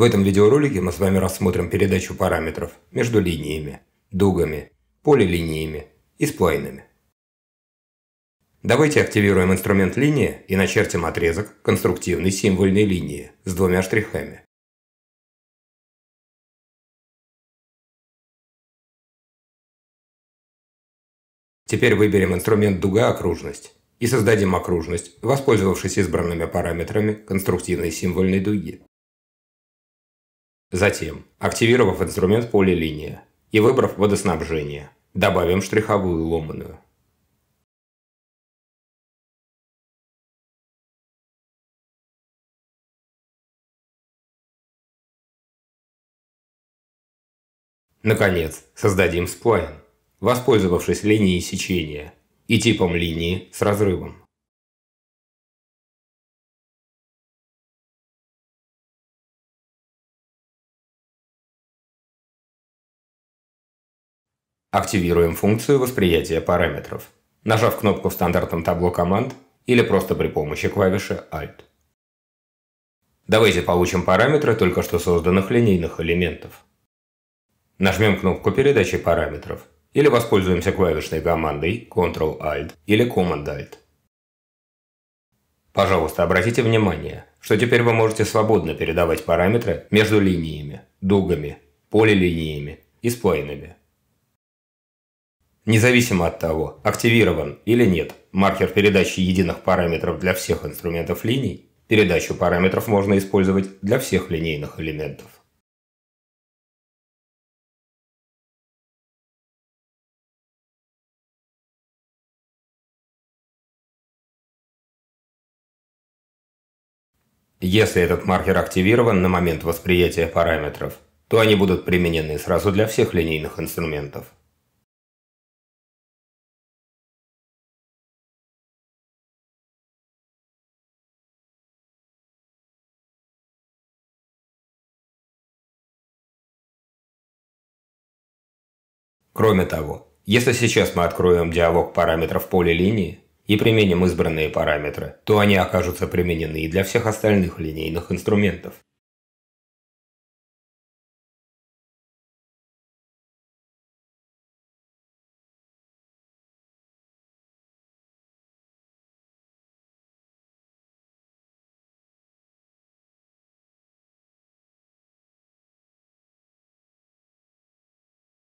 В этом видеоролике мы с вами рассмотрим передачу параметров между линиями, дугами, полилиниями и сплайнами. Давайте активируем инструмент линия и начертим отрезок конструктивной символьной линии с двумя штрихами. Теперь выберем инструмент дуга окружность и создадим окружность, воспользовавшись избранными параметрами конструктивной символьной дуги. Затем, активировав инструмент поля линия и выбрав водоснабжение, добавим штриховую ломаную. Наконец, создадим сплайн, воспользовавшись линией сечения и типом линии с разрывом. Активируем функцию восприятия параметров, нажав кнопку в стандартном табло команд или просто при помощи клавиши Alt. Давайте получим параметры только что созданных линейных элементов. Нажмем кнопку передачи параметров или воспользуемся клавишной командой Ctrl-Alt или Command-Alt. Пожалуйста, обратите внимание, что теперь вы можете свободно передавать параметры между линиями, дугами, полилиниями и сплайнами. Независимо от того, активирован или нет маркер передачи единых параметров для всех инструментов линий, передачу параметров можно использовать для всех линейных элементов. Если этот маркер активирован на момент восприятия параметров, то они будут применены сразу для всех линейных инструментов. Кроме того, если сейчас мы откроем диалог параметров поля линии и применим избранные параметры, то они окажутся применены и для всех остальных линейных инструментов.